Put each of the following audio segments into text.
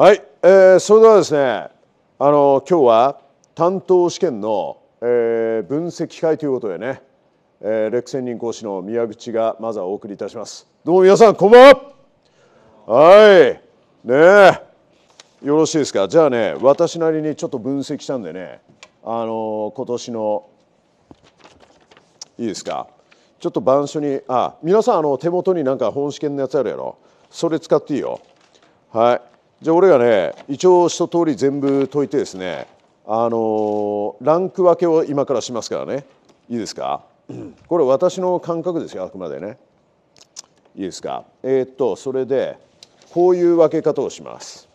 はい、えー、それではですねあの今日は担当試験の、えー、分析会ということでね、えー、レクセ専任講師の宮口がまずはお送りいたしますどうも皆さんこんばんははいねよろしいですかじゃあね私なりにちょっと分析したんでねあの今年のいいですかちょっと板書にあ皆さんあの手元になんか本試験のやつあるやろそれ使っていいよはいじゃあ俺がね一応一通り全部解いてですねあのランク分けを今からしますからねいいですかこれ私の感覚ですよあくまでねいいですかえー、っとそれでこういう分け方をします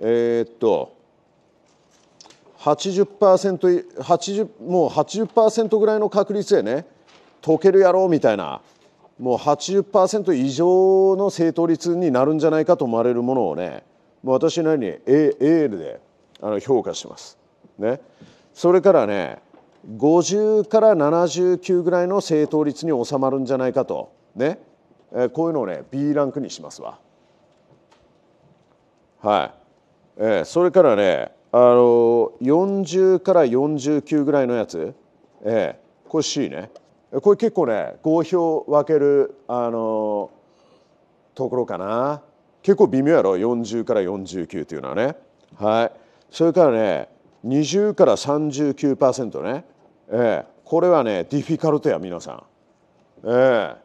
えー、っと 80%, 80もう80%ぐらいの確率でね解けるやろうみたいなもう80%以上の正答率になるんじゃないかと思われるものをねもう私なりに A ールであの評価します。ね、それからね50から79ぐらいの正答率に収まるんじゃないかと、ねえー、こういうのをね B ランクにしますわ。はいえー、それからねあのー、40から49ぐらいのやつ、えー、これ C ねこれ結構ね合評分けるあのところかな結構微妙やろ40から49というのはねはいそれからね20から39%ね、ええ、これはねディフィカルトや皆さん、ええ、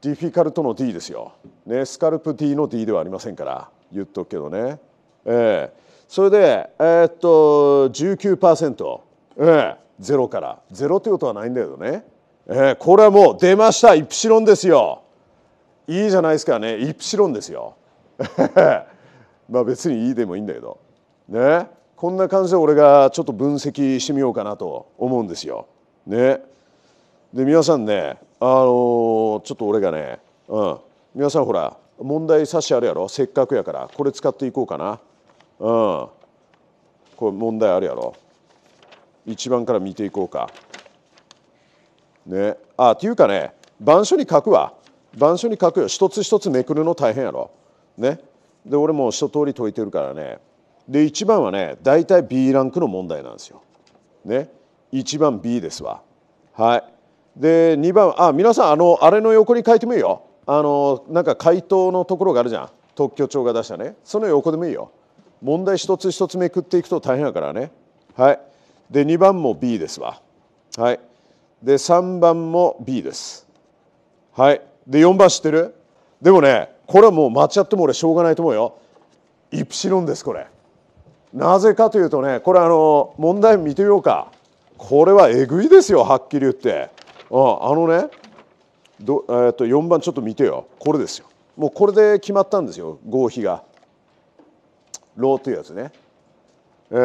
ディフィカルトの D ですよ、ね、スカルプ D の D ではありませんから言っとくけどね、ええ、それで、えー、っと19%、ええ、0から0ということはないんだけどねえー、これはもう出ましたイプシロンですよいいじゃないですかねイプシロンですよ まあ別にいいでもいいんだけどねこんな感じで俺がちょっと分析してみようかなと思うんですよねで皆さんねあのー、ちょっと俺がねうん皆さんほら問題冊子あるやろせっかくやからこれ使っていこうかなうんこれ問題あるやろ一番から見ていこうかね、あっていうかね板書に書くわ板書に書くよ一つ一つめくるの大変やろ。ね、で俺も一通り解いてるからねで1番はね大体 B ランクの問題なんですよ。ね1番 B ですわ。はいで2番あ皆さんあのあれの横に書いてもいいよ。あのなんか回答のところがあるじゃん特許庁が出したねその横でもいいよ。問題一つ一つめくっていくと大変やからね。はいで2番も B ですわ。はい。で3番も B ですはいで4番知ってるでもねこれはもう間違っても俺しょうがないと思うよイプシロンですこれなぜかというとねこれあの問題見てみようかこれはえぐいですよはっきり言ってああのねど、えー、と4番ちょっと見てよこれですよもうこれで決まったんですよ合否がローというやつねええ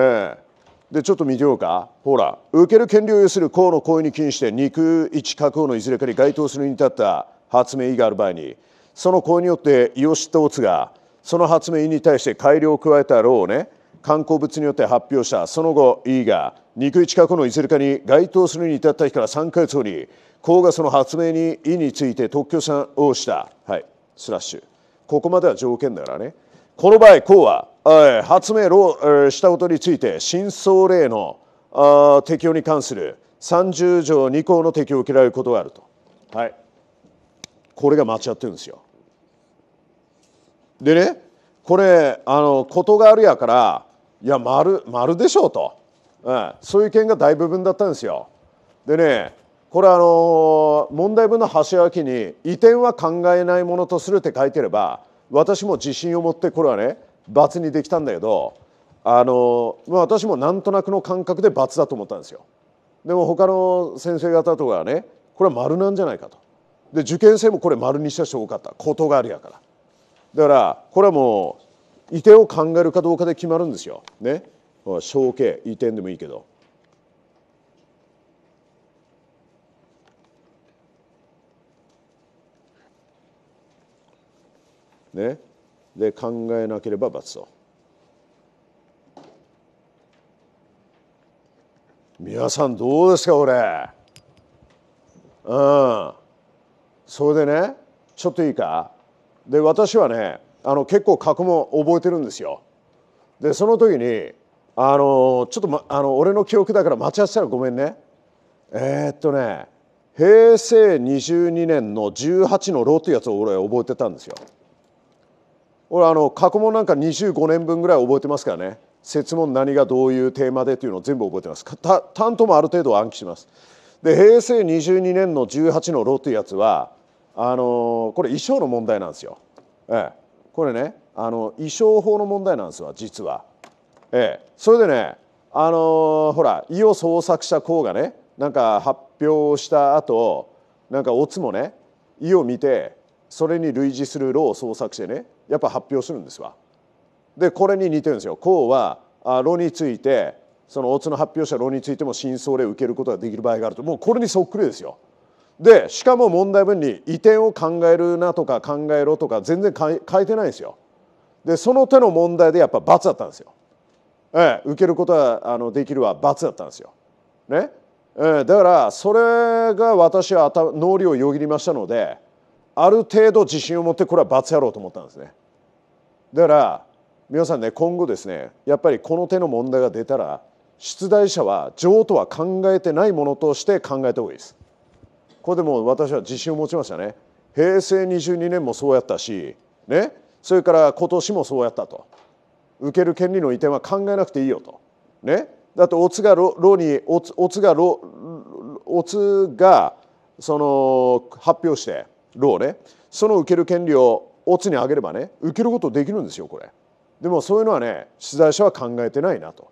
ーでちょっと見てようかほら受ける権利を有する公の行為に禁して肉一確保のいずれかに該当するに至った発明意がある場合にその行為によってを知ったオツがその発明意に対して改良を加えたろうをね観光物によって発表したその後イーが肉一確保のいずれかに該当するに至った日から3か月後に公がその発明に意について特許んをした、はい、スラッシュここまでは条件だからねこの場合公は発明をしたことについて真相例の適用に関する30条2項の適用を受けられることがあると、はい、これが間違ってるんですよ。でねこれあの事があるやからいや丸丸でしょうと、うん、そういう件が大部分だったんですよ。でねこれあの問題文の端書きに移転は考えないものとするって書いてれば私も自信を持ってこれはね罰にできたんだけどあの、まあ、私もなんとなくの感覚で罰だと思ったんですよ。でも他の先生方とかはねこれは丸なんじゃないかと。で受験生もこれ丸にした人多かった事がありやから。だからこれはもう移転を考えるかどうかで決まるんですよ。ね。承継移転でもいいけど。ね。で考えなければ罰を皆さんどうですか俺うんそれでねちょっといいかで私はねあの結構過去も覚えてるんですよでその時にあのちょっと、ま、あの俺の記憶だから待ち合わせたらごめんねえー、っとね平成22年の18のローっていうやつを俺は覚えてたんですよ。俺あの過去問なんか25年分ぐらい覚えてますからね設問何がどういうテーマでというのを全部覚えてます担当もある程度暗記しますで平成22年の18のロというやつはあのこれ衣装の問題なんですよ、ええ、これねあの衣装法の問題なんですわ実は、ええ、それでねあのほら伊予創作者公がねなんか発表した後なんかオツもね意を見てそれに類似するロを創作してねやっぱ発表するんですわ。でこれに似てるんですよ。こうは炉についてその大津の発表した炉についても真相例を受けることができる場合があるともうこれにそっくりですよ。でしかも問題文に移転を考えるなとか考えろとか全然書いてないんですよ。でその手の問題でやっぱ罰だったんですよ。ええ、受けることはあのできるは罰だったんですよ。ねええ、だからそれが私は脳裏をよぎりましたので。ある程度自信を持ってこれは罰やろうと思ったんですねだから皆さんね今後ですねやっぱりこの手の問題が出たら出題者は情とは考えてないものとして考えた方がいいですこれでも私は自信を持ちましたね平成22年もそうやったしねそれから今年もそうやったと受ける権利の移転は考えなくていいよとねだってオツがロロにオツオツがロオツがその発表して労ねその受ける権利をオツに上げればね受けることできるんですよこれでもそういうのはね取材者は考えてないなと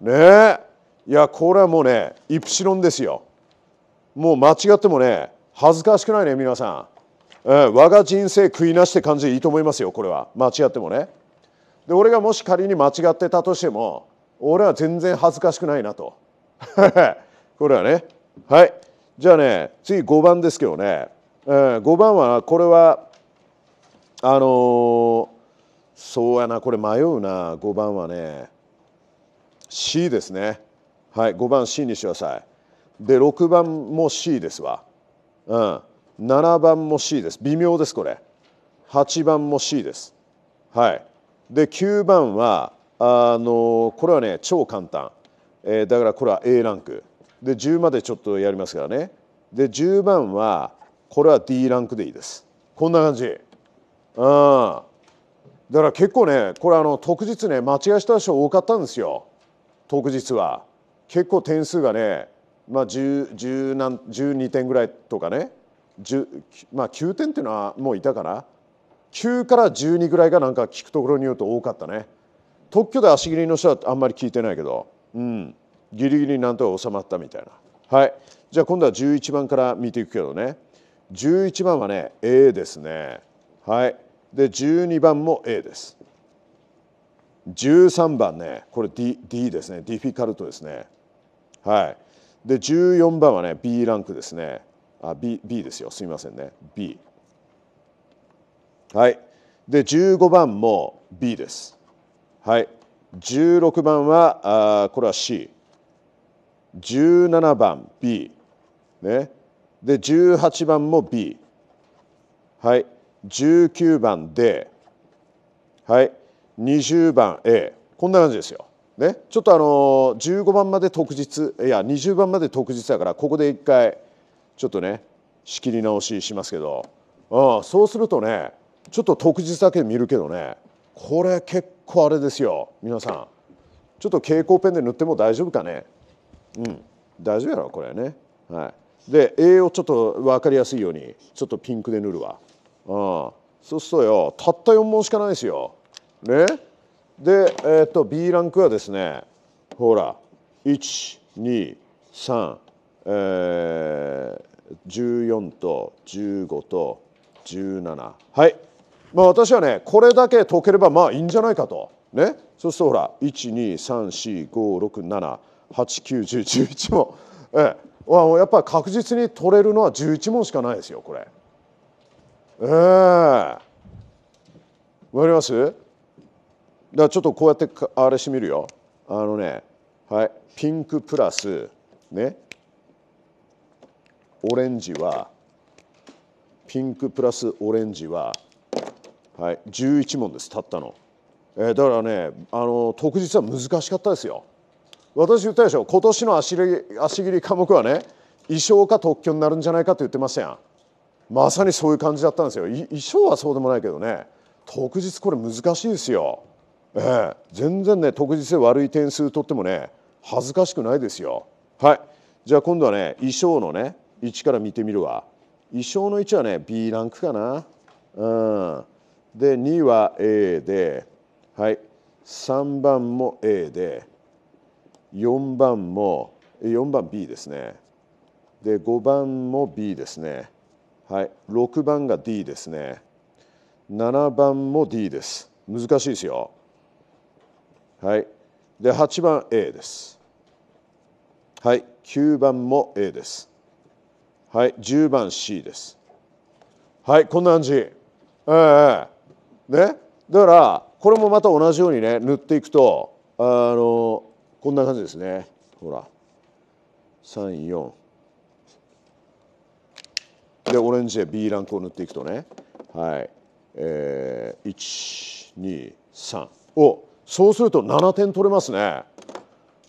ねえいやこれはもうねイプシロンですよもう間違ってもね恥ずかしくないね皆さん、えー、我が人生食いなしって感じでいいと思いますよこれは間違ってもねで俺がもし仮に間違ってたとしても俺は全然恥ずかしくないなと これはねはいじゃあね次5番ですけどねうん、5番はこれはあのー、そうやなこれ迷うな5番はね C ですねはい5番 C にしてくださいで6番も C ですわ、うん、7番も C です微妙ですこれ8番も C ですはいで9番はあのー、これはね超簡単、えー、だからこれは A ランクで10までちょっとやりますからねで10番はこれは D ランクでいいですこんな感じうんだから結構ねこれあの特日ね間違いした人多かったんですよ特日は結構点数がねまあ10 10何12点ぐらいとかねまあ9点っていうのはもういたかな9から12ぐらいがなんか聞くところによると多かったね特許で足切りの人はあんまり聞いてないけどうんギリギリなんとか収まったみたいなはいじゃあ今度は11番から見ていくけどね11番はね A ですねはいで12番も A です13番ねこれ D, D ですねディフィカルトですねはいで14番はね B ランクですねあ B, B ですよすみませんね B はいで15番も B ですはい16番はあこれは C17 番 B ねで18番も B はい19番 D はい20番 A こんな感じですよ。ね、ちょっとあの15番まで特日いや20番まで特日だからここで一回ちょっとね仕切り直ししますけど、あそうするとねちょっと特日だけ見るけどねこれ結構あれですよ皆さんちょっと蛍光ペンで塗っても大丈夫かねうん大丈夫やろこれねはい。で A をちょっと分かりやすいようにちょっとピンクで塗るわ、うん、そうするとよたった4問しかないですよねで、えー、っと B ランクはですねほら123えー、14と15と17はいまあ私はねこれだけ解ければまあいいんじゃないかとねそうするとほら1234567891011もええやっぱり確実に取れるのは11問しかないですよこれ。ええー、わかりますだからちょっとこうやってあれしてみるよ。あのね、はい、ピンクプラス、ね、オレンジは、ピンクプラスオレンジは、はい、11問です、たったの。えー、だからねあの、特実は難しかったですよ。私言ったでしょ今年の足足切り科目はね衣装か特許になるんじゃないかと言ってましたやんまさにそういう感じだったんですよ衣装はそうでもないけどね特実これ難しいですよええー、全然ね特実で悪い点数取ってもね恥ずかしくないですよはいじゃあ今度はね衣装のね位置から見てみるわ衣装の位置はね B ランクかなうんで2は A ではい3番も A で4番も4番 B ですねで5番も B ですね、はい、6番が D ですね7番も D です難しいですよはいで8番 A ですはい9番も A ですはい10番 C ですはいこんな感じええー、ねだからこれもまた同じようにね塗っていくとあのこんな感じですねほら34でオレンジで B ランクを塗っていくとねはいえー、123おそうすると7点取れますね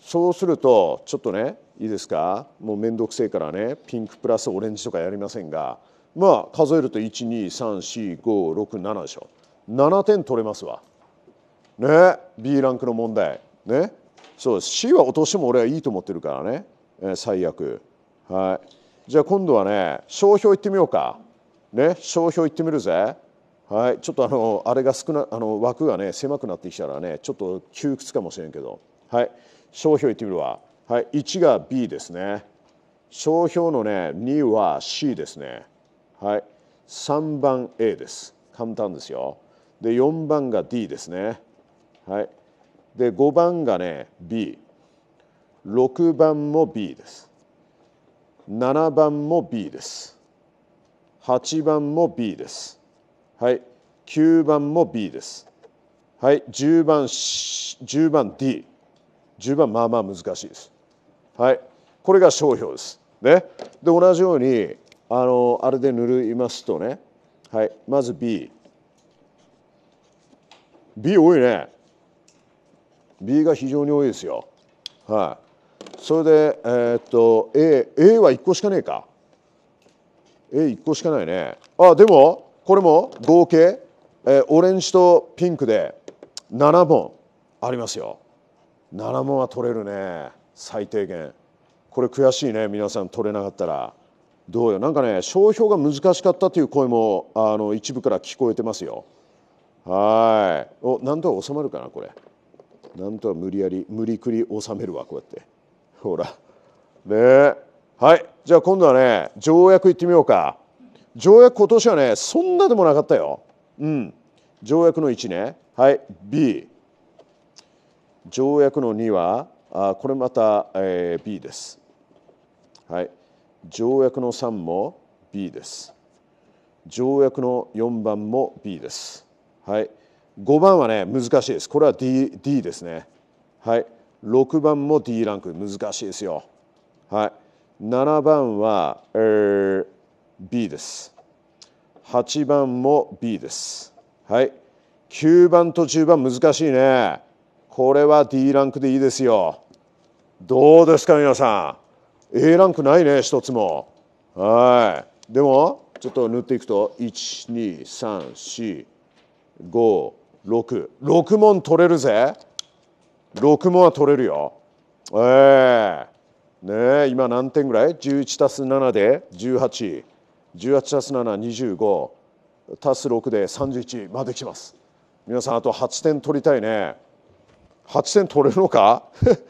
そうするとちょっとねいいですかもう面倒くせえからねピンクプラスオレンジとかやりませんがまあ数えると1234567でしょ7点取れますわね B ランクの問題ねそうです C は落としても俺はいいと思ってるからね、えー、最悪はいじゃあ今度はね商標行ってみようかね商標行ってみるぜはいちょっとあのあれが少なあの枠がね狭くなってきたらねちょっと窮屈かもしれんけどはい商標行ってみるわはい1が B ですね商標のね2は C ですねはい3番 A です簡単ですよで4番が D ですねはいで5番がね B6 番も B です7番も B です8番も B ですはい9番も B ですはい10番10番 D10 番まあまあ難しいですはいこれが商標ですねで同じようにあのあれで塗りますとねはいまず B B 多いね B が非常に多いですよ。はい、それで、えー、っと A, A は1個しかねえか A1 個しかないねあでもこれも合計、えー、オレンジとピンクで7本ありますよ7本は取れるね最低限これ悔しいね皆さん取れなかったらどうよなんかね商標が難しかったという声もあの一部から聞こえてますよはいお何とか収まるかなこれ。なんとは無理やり無理くり収めるわこうやってほらねはいじゃあ今度はね条約いってみようか条約今年はねそんなでもなかったようん条約の1ねはい B 条約の2はあこれまた、えー、B ですはい条約の3も B です条約の4番も B ですはい5番はね難しいですこれは D, D ですねはい6番も D ランク難しいですよはい7番は、えー、B です8番も B ですはい9番と10番難しいねこれは D ランクでいいですよどうですか皆さん A ランクないね一つもはいでもちょっと塗っていくと12345 6問取れるぜ6問は取れるよええー、ね今何点ぐらい ?11 足す7で1818足す七二725す6で31まできます皆さんあと8点取りたいね8点取れるのか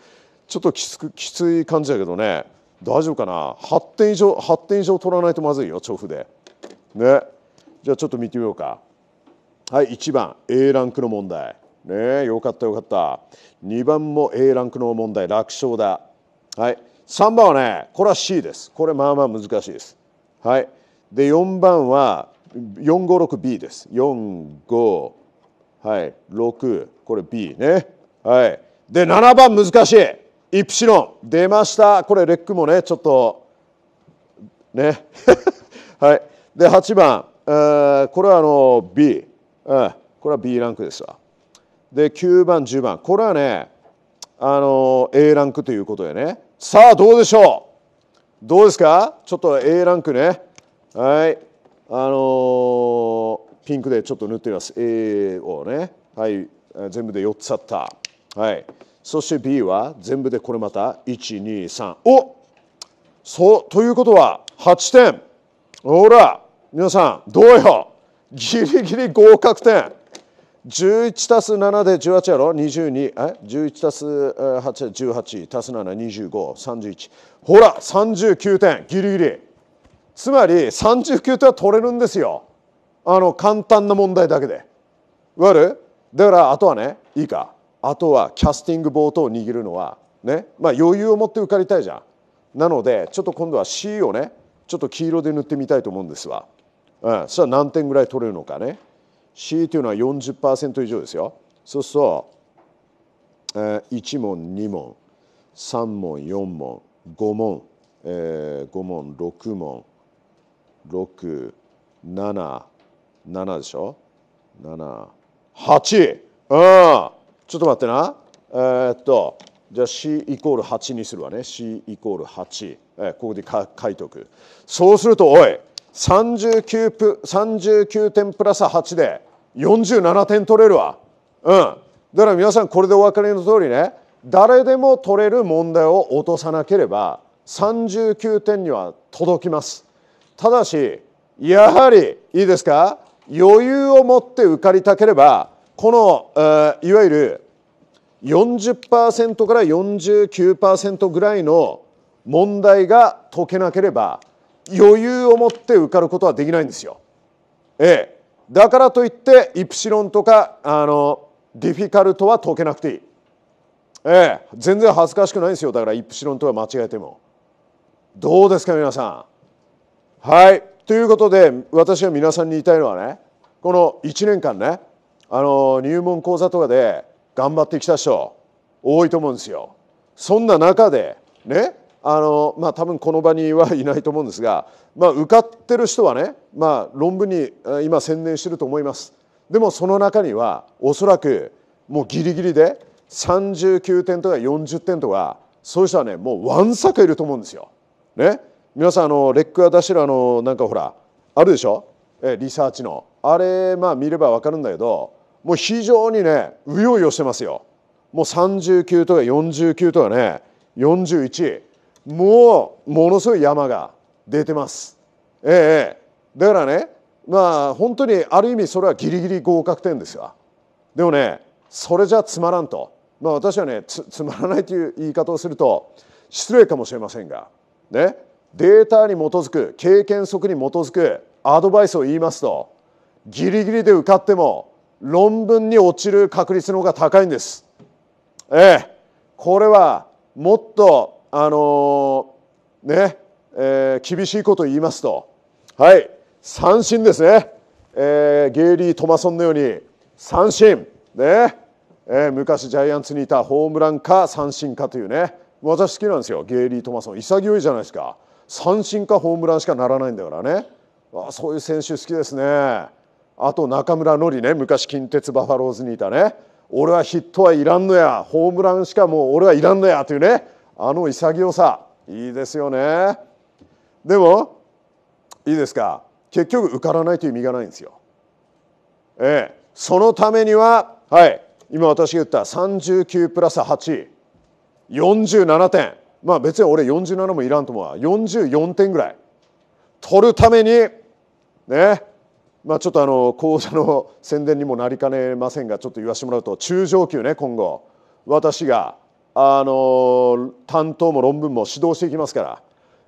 ちょっときつくきつい感じだけどね大丈夫かな8点以上8点以上取らないとまずいよ調布でねじゃあちょっと見てみようかはい1番 A ランクの問題ねよかったよかった2番も A ランクの問題楽勝だはい3番はねこれは C ですこれまあまあ難しいですはいで4番は 456B です45はい6これ B ねはいで7番難しいイプシロン出ましたこれレックもねちょっとね はいで8番、えこれはあの B うん、これは B ランクですわ。で9番10番これはね、あの A ランクということでねさあどうでしょうどうですかちょっと A ランクねはいあのー、ピンクでちょっと塗ってみます A をねはい全部で4つあったはいそして B は全部でこれまた123おそうということは8点ほら皆さんどうよギリギリ合格点11たす7で18やろ22え11たす8 18たす72531ほら39点ギリギリつまり39点は取れるんですよあの簡単な問題だけでわかるだからあとはねいいかあとはキャスティングボートを握るのはねまあ余裕を持って受かりたいじゃんなのでちょっと今度は C をねちょっと黄色で塗ってみたいと思うんですわうん、そしたら何点ぐらい取れるのかね C というのは40%以上ですよそうすると、えー、1問2問3問4問5問、えー、5問6問677でしょ78うんちょっと待ってなえー、っとじゃあ C イコール8にするわね C イコール8、えー、ここで書いておくそうするとおい 39, プ39点プラス8で47点取れるわ。うん。だから皆さんこれでお分かりの通りね誰でも取れる問題を落とさなければ39点には届きます。ただしやはりいいですか余裕を持って受かりたければこの、えー、いわゆる40%から49%ぐらいの問題が解けなければ余裕を持って受かることはできないんですよ。ええ、だからといってイプシロンとかあのディフィカルトは解けなくていい。ええ、全然恥ずかしくないんですよだからイプシロンとは間違えても。どうですか皆さん。はいということで私は皆さんに言いたいのはねこの1年間ねあの入門講座とかで頑張ってきた人多いと思うんですよ。そんな中でねあのまあ、多分この場にはいないと思うんですが、まあ、受かってる人はね、まあ、論文に今専念してると思いますでもその中にはおそらくもうギリギリで39点とか40点とかそういう人はねもうわんさかいると思うんですよ。ね皆さんあのレックが出してるあのなんかほらあるでしょえリサーチのあれまあ見れば分かるんだけどもう非常にねうようよしてますよ。もう39とか49とかね41。もうものすごい山が出てます。ええ、だからねまあ本当にある意味それはギリギリ合格点ですよ。でもねそれじゃつまらんと、まあ、私はねつつまらないという言い方をすると失礼かもしれませんが、ね、データに基づく経験則に基づくアドバイスを言いますとギリギリで受かっても論文に落ちる確率の方が高いんです。ええ、これはもっとあのね、えー、厳しいこと言いますと、はい、三振ですね、えー、ゲイリー・トマソンのように三振、ねえー、昔ジャイアンツにいたホームランか三振かというね私好きなんですよゲイリー・トマソン潔いじゃないですか三振かホームランしかならないんだからねあそういう選手好きですねあと中村典ね昔近鉄バファローズにいたね俺はヒットはいらんのやホームランしかもう俺はいらんのやというねあの潔さいいですよねでもいいですか結局受からないという意味がないんですよ。ええ、そのためには、はい、今私が言った39プラス847点まあ別に俺47もいらんと思うわ44点ぐらい取るためにねまあちょっとあの講座の宣伝にもなりかねませんがちょっと言わせてもらうと中上級ね今後私があの担当も論文も指導していきますから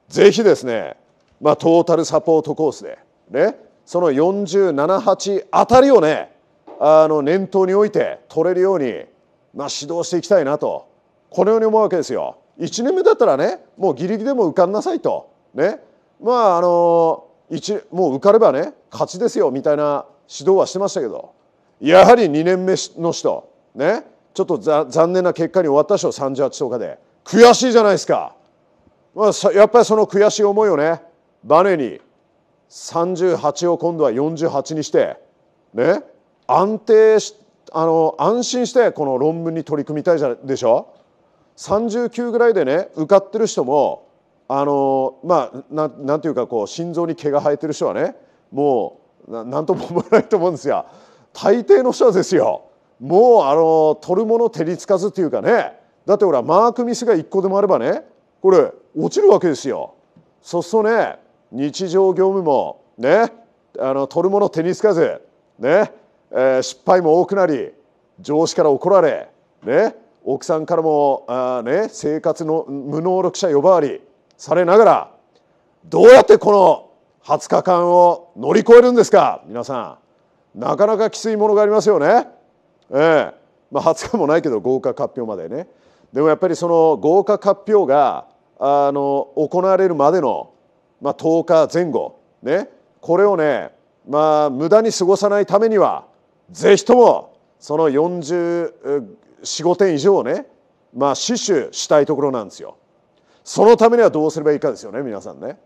ぜひですね、まあ、トータルサポートコースで、ね、その478あたりをねあの念頭に置いて取れるように、まあ、指導していきたいなとこのように思うわけですよ。1年目だったらねもうギリギリでも受かんなさいとねまああのもう受かればね勝ちですよみたいな指導はしてましたけどやはり2年目の人ねちょっと残念な結果に終わったでしょ38とかで悔しいじゃないですか、まあ、やっぱりその悔しい思いをねバネに38を今度は48にしてね安定しあの安心してこの論文に取り組みたいじゃでしょ39ぐらいでね受かってる人もあのまあななんていうかこう心臓に毛が生えてる人はねもう何とも思えないと思うんですよ大抵の人はですよもうあの取るもの手につかずというかねだってほらマークミスが1個でもあればねこれ落ちるわけですよ。そうするとね日常業務もねあの取るもの手につかずね、えー、失敗も多くなり上司から怒られね奥さんからもあ、ね、生活の無能力者呼ばわりされながらどうやってこの20日間を乗り越えるんですか皆さんなかなかきついものがありますよねええまあ、20日もないけど合格発表までねでもやっぱりその合格発表があの行われるまでの、まあ、10日前後、ね、これをね、まあ、無駄に過ごさないためにはぜひともその445点以上をね、まあ、死守したいところなんですよ。そのためにはどうすればいいかですよね皆さんね。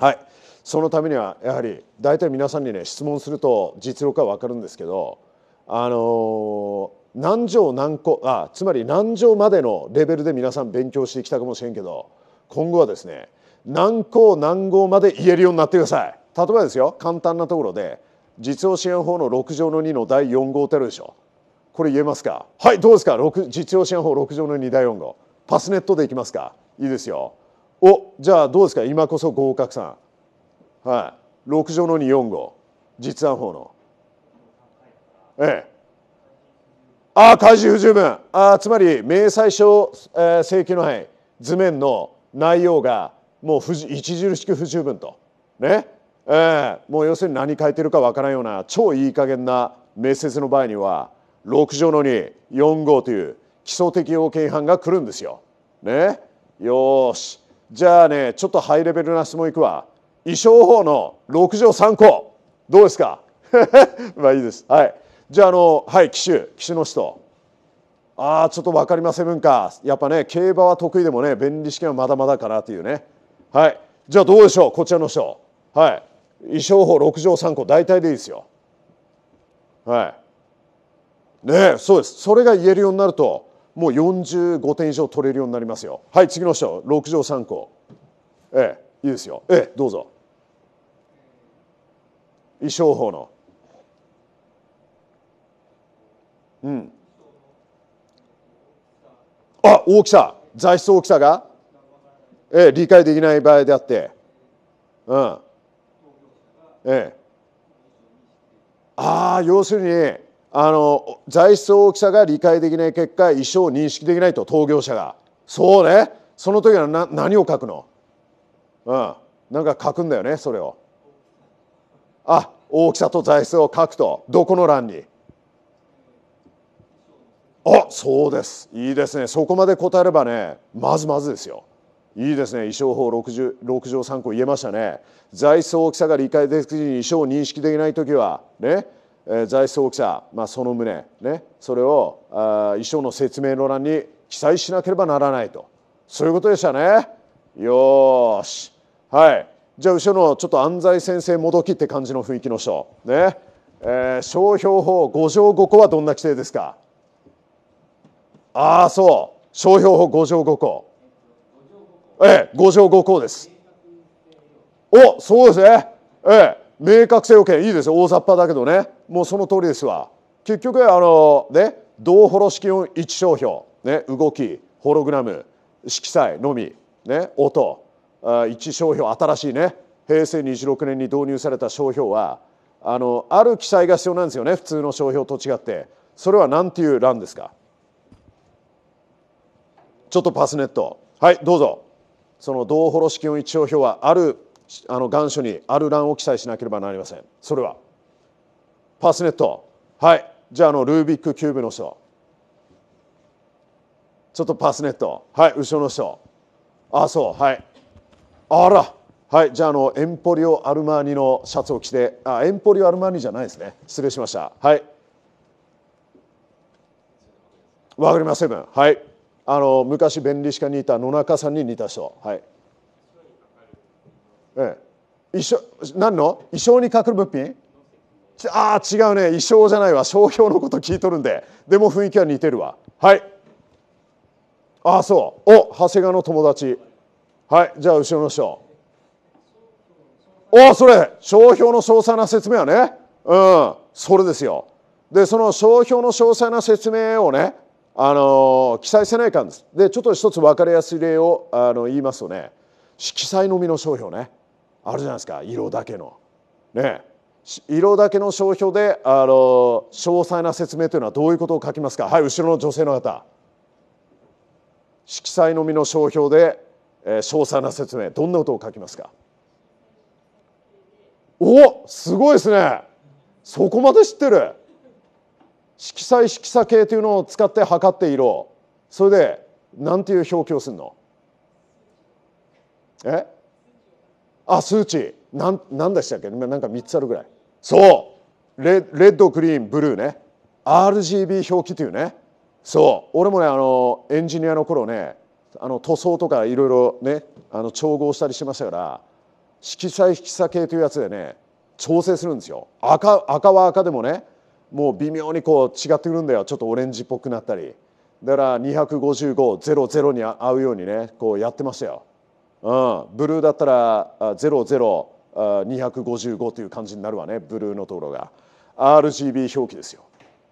はいそのためにはやはり大体皆さんにね質問すると実力は分かるんですけどあの何条何個あつまり何条までのレベルで皆さん勉強してきたかもしれんけど今後はですね何項何号まで言えるようになってください例えばですよ簡単なところで実用支援法の6条の2の第4号ってあるでしょこれ言えますかはいどうですか実用支援法6条の2第4号パスネットでいきますかいいですよおじゃあどうですか今こそ合格さんはい6条の24号実案法のええ、ああ開示不十分あつまり明細書、えー、請求の範囲図面の内容がもう著しく不十分とねええ、もう要するに何書いてるかわからいような超いい加減な面接の場合には6条の2 4号という基礎的要件違反が来るんですよ。ねよしじゃあねちょっとハイレベルな質問いくわ衣装法の6条3項どうですか まあいいですはいじゃああのはい騎手騎手の人ああちょっと分かりませんかやっぱね競馬は得意でもね便利試験はまだまだかなというねはいじゃあどうでしょうこちらの人はい衣装法6条3項大体でいいですよはいねそうですそれが言えるようになるともう45点以上取れるようになりますよはい次の人6条3項ええいいですよええどうぞ衣装法のうん、あ大きさ材質大きさが、ええ、理解できない場合であって、うんええ、ああ要するにあの材質大きさが理解できない結果衣装を認識できないと当業者がそうねその時はな何を書くのうんなんか書くんだよねそれをあ大きさと材質を書くとどこの欄にあそうですいいですねそこまで答えればねまずまずですよいいですね衣装法 6, 6条3項言えましたね財政大きさが理解できずに衣装を認識できない時はね、えー、財政大きさ、まあ、その旨ねそれをあ衣装の説明の欄に記載しなければならないとそういうことでしたねよしはいじゃあ後ろのちょっと安西先生もどきって感じの雰囲気の人ねえー、商標法5条5項はどんな規定ですかああそう商標法5条5項ええ5条5項ですおそうですねええ明確性保険いいですよ大雑把だけどねもうその通りですわ結局あのね同ホロ式音1商標、ね、動きホログラム色彩のみ、ね、音あ一商標新しいね平成26年に導入された商標はあのある記載が必要なんですよね普通の商標と違ってそれは何ていう欄ですかちょっとパスネットはいどうぞその同ホロ式の一応表はあるあの願書にある欄を記載しなければなりませんそれはパスネットはいじゃああのルービックキューブの人ちょっとパスネットはい後ろの人あそうはいあらはいじゃああのエンポリオ・アルマーニのシャツを着てあエンポリオ・アルマーニじゃないですね失礼しましたはいわかりませんはいあの昔便利士科にいた野中さんに似た人はい、ええ、一生何の衣装にかかる物品ああ違うね衣装じゃないわ商標のこと聞いとるんででも雰囲気は似てるわはいああそうお長谷川の友達はいじゃあ後ろの人おおそれ商標の詳細な説明はねうんそれですよでその商標の詳細な説明をねあの記載せないかんです。でちょっと一つ分かりやすい例をあの言いますとね色彩のみの商標ねあるじゃないですか色だけの。ね色だけの商標であの詳細な説明というのはどういうことを書きますかはい後ろの女性の方。色彩のみの商標で、えー、詳細な説明どんなことを書きますかおすごいですねそこまで知ってる色彩色差系というのを使って測って色それで何ていう表記をするのえあ数値なん何でしたっけなんか3つあるぐらいそうレレッドグリーンブルーね RGB 表記というねそう俺もねあのエンジニアの頃ねあの塗装とかいろいろねあの調合したりしましたから色彩色彩差系というやつでね調整するんですよ赤赤は赤でもねもう微妙にこう違ってくるんだよちょっとオレンジっぽくなったりだから2550に合うようにねこうやってましたよ、うん、ブルーだったら00255という感じになるわねブルーのところが RGB 表記ですよ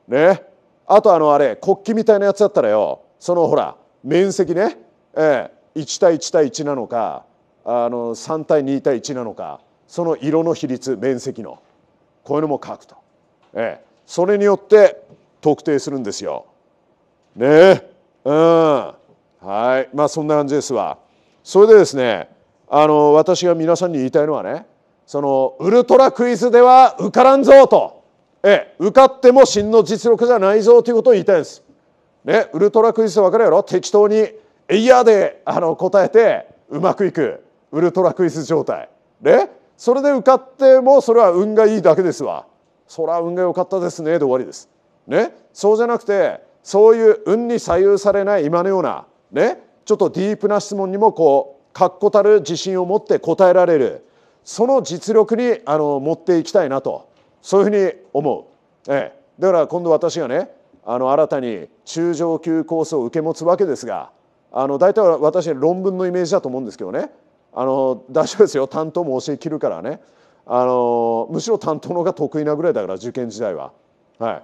ねあとあのあれ国旗みたいなやつだったらよそのほら面積ね、ええ、1対1対1なのかあの3対2対1なのかその色の比率面積のこういうのも書くと、ええそれによって特定するんですよ。ねえうんはいまあそんな感じですわ。それでですねあの私が皆さんに言いたいのはねそのウルトラクイズでは受からんぞと、え受かっても真の実力じゃないぞということを言いたいんです。ね、ウルトラクイズわ分かるやろ適当に「イいや」であの答えてうまくいくウルトラクイズ状態。ね、それで受かってもそれは運がいいだけですわ。そら運が良かったですね」で終わりです。ね、そうじゃなくてそういう運に左右されない今のような、ね、ちょっとディープな質問にもこう確固たる自信を持って答えられるその実力にあの持っていきたいなとそういうふうに思う、ええ、だから今度私がねあの新たに中上級コースを受け持つわけですがあの大体私論文のイメージだと思うんですけどねあの大丈夫ですよ担当も教えきるからねあのむしろ担当のが得意なぐらいだから受験時代は。は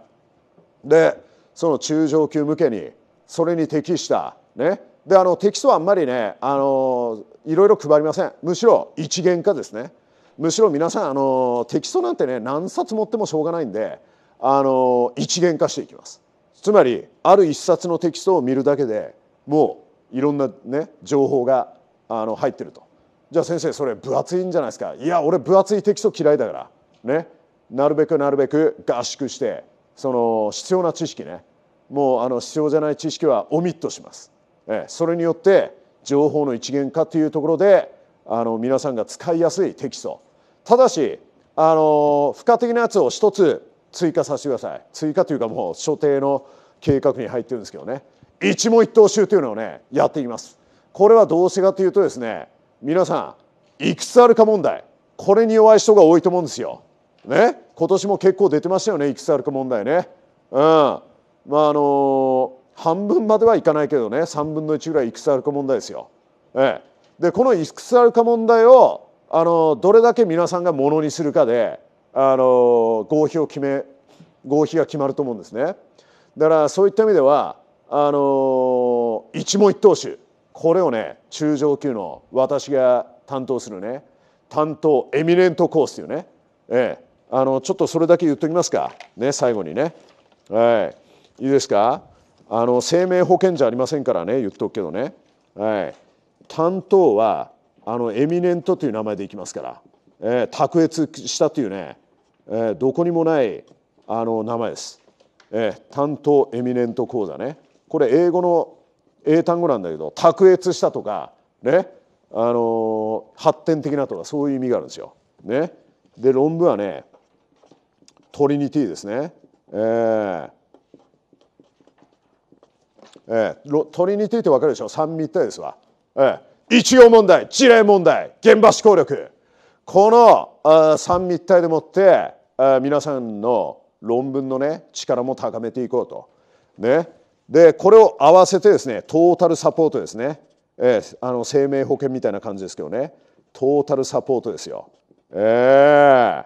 い、でその中上級向けにそれに適した、ね、であのテキストはあんまりねあのいろいろ配りませんむしろ一元化ですねむしろ皆さんあのテキストなんてね何冊持ってもしょうがないんであの一元化していきますつまりある一冊のテキストを見るだけでもういろんな、ね、情報があの入ってるとじゃあ先生それ分厚いんじゃないですかいや俺分厚いテキスト嫌いだからねなるべくなるべく合宿してその必要な知識ねもうあの必要じゃない知識はオミットします、ええ、それによって情報の一元化というところであの皆さんが使いやすいテキストただしあの付加的なやつを一つ追加させてください追加というかもう所定の計画に入ってるんですけどね一問一答集というのをねやっていきますこれはどうしてかというとですね皆さんいくつあるか問題これに弱い人が多いと思うんですよ。ね今年も結構出てましたよねいくつあるか問題ね。うんまああの半分まではいかないけどね3分の1ぐらいいくつあるか問題ですよ。ええ、でこのいくつあるか問題をあのどれだけ皆さんがものにするかであの合否を決め合否が決まると思うんですね。だからそういった意味ではあの一問一答集これをね中上級の私が担当するね担当エミネントコースというね、ええ、あのちょっとそれだけ言っときますかね最後にね、はい、いいですかあの生命保険じゃありませんからね言っとくけどね、はい、担当はあのエミネントという名前でいきますから、ええ、卓越したというね、ええ、どこにもないあの名前です、ええ、担当エミネント講座ねこれ英語の英単語なんだけど卓越したとかねあの発展的なとかそういう意味があるんですよ。ね、で論文はねトリニティですね。えーえー、トリニティって分かるでしょ三密体ですわ。えー、一応問題事例問題現場思考力このあ三密体でもってあ皆さんの論文のね力も高めていこうと。ねでこれを合わせてですねトータルサポートですね、えー、あの生命保険みたいな感じですけどねトータルサポートですよ。えー、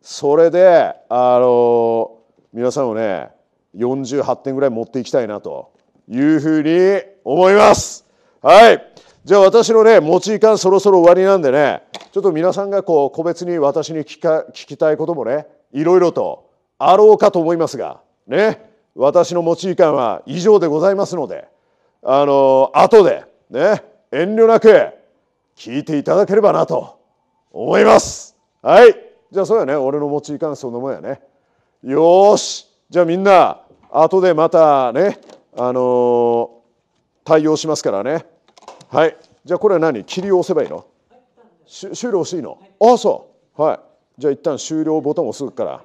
それであの皆さんをね48点ぐらい持っていきたいなというふうに思います。はいじゃあ私のね持ち時間そろそろ終わりなんでねちょっと皆さんがこう個別に私に聞か聞きたいこともねいろいろとあろうかと思いますがね私の持ち時間は以上でございますのであの後でね遠慮なく聞いていただければなと思いますはいじゃあそうやね俺の持ち時間そのもんやねよしじゃあみんな後でまたねあの対応しますからねはいじゃあこれは何切り押せばいいの終了していいのああそうはいじゃあ一旦終了ボタンを押すから